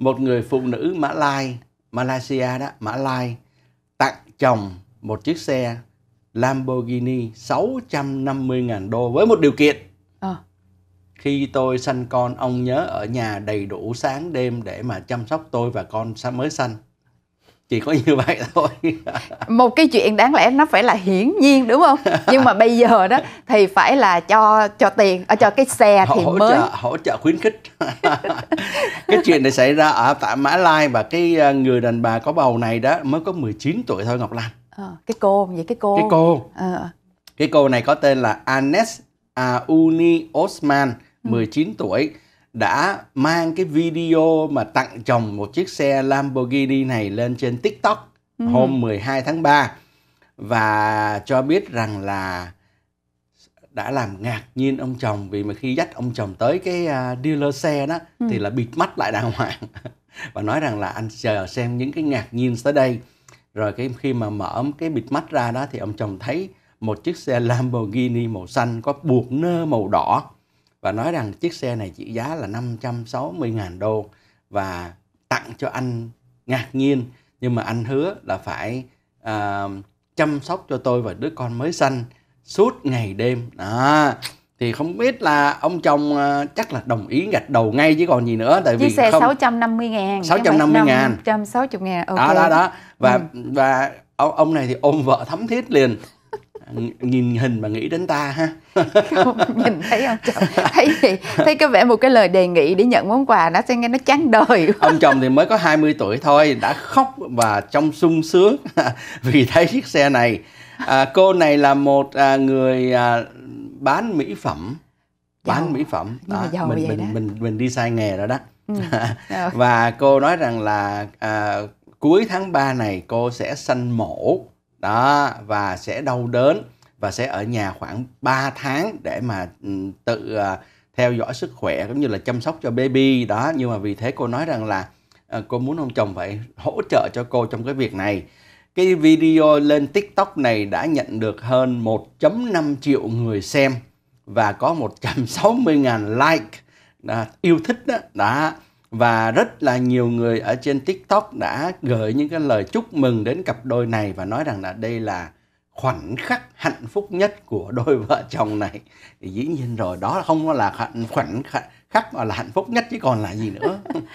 một người phụ nữ Mã Lai, Malaysia đó, Mã Lai tặng chồng một chiếc xe Lamborghini 650.000 đô với một điều kiện. À. Khi tôi sanh con, ông nhớ ở nhà đầy đủ sáng đêm để mà chăm sóc tôi và con mới sanh chỉ có như vậy thôi một cái chuyện đáng lẽ nó phải là hiển nhiên đúng không nhưng mà bây giờ đó thì phải là cho cho tiền ở ờ, cho cái xe thì hỗ mới trợ, hỗ trợ khuyến khích cái chuyện này xảy ra ở tại Mã Lai và cái ờ, người đàn bà có bầu này đó mới có 19 tuổi thôi Ngọc Lan à, cái cô vậy cái cô cái cô à. cái cô này có tên là Anes Auni Osman 19 tuổi đã mang cái video mà tặng chồng một chiếc xe Lamborghini này lên trên TikTok ừ. hôm 12 tháng 3 và cho biết rằng là đã làm ngạc nhiên ông chồng vì mà khi dắt ông chồng tới cái à, dealer xe đó ừ. thì là bịt mắt lại đàng hoàng và nói rằng là anh chờ xem những cái ngạc nhiên tới đây rồi cái khi mà mở cái bịt mắt ra đó thì ông chồng thấy một chiếc xe Lamborghini màu xanh có buộc nơ màu đỏ và nói rằng chiếc xe này trị giá là 560.000 đô và tặng cho anh ngạc nhiên nhưng mà anh hứa là phải uh, chăm sóc cho tôi và đứa con mới sanh suốt ngày đêm đó thì không biết là ông chồng à, chắc là đồng ý gạch đầu ngay chứ còn gì nữa tại chiếc vì xe không 650 ngàn 650 ngàn 160 ngàn okay. đó đó đó và ừ. và ông, này thì ôm vợ thấm thiết liền nhìn hình mà nghĩ đến ta ha không, nhìn thấy ông chồng thấy gì thấy có vẻ một cái lời đề nghị để nhận món quà nó sẽ nghe nó chán đời quá. ông chồng thì mới có 20 tuổi thôi đã khóc và trong sung sướng vì thấy chiếc xe này à, cô này là một à, người à, bán mỹ phẩm giàu. bán mỹ phẩm đó, giàu mình mình, đó. mình mình đi sai nghề rồi đó ừ. và cô nói rằng là à, cuối tháng 3 này cô sẽ sanh mổ đó và sẽ đau đớn và sẽ ở nhà khoảng 3 tháng để mà ừ, tự ờ, theo dõi sức khỏe cũng như là chăm sóc cho baby đó nhưng mà vì thế cô nói rằng là ờ, cô muốn ông chồng phải hỗ trợ cho cô trong cái việc này cái video lên TikTok này đã nhận được hơn 1.5 triệu người xem và có 160.000 like đó, yêu thích đó, đó và rất là nhiều người ở trên TikTok đã gửi những cái lời chúc mừng đến cặp đôi này và nói rằng là đây là khoảnh khắc hạnh phúc nhất của đôi vợ chồng này thì dĩ nhiên rồi đó không có là khoảnh khắc mà là hạnh phúc nhất chứ còn là gì nữa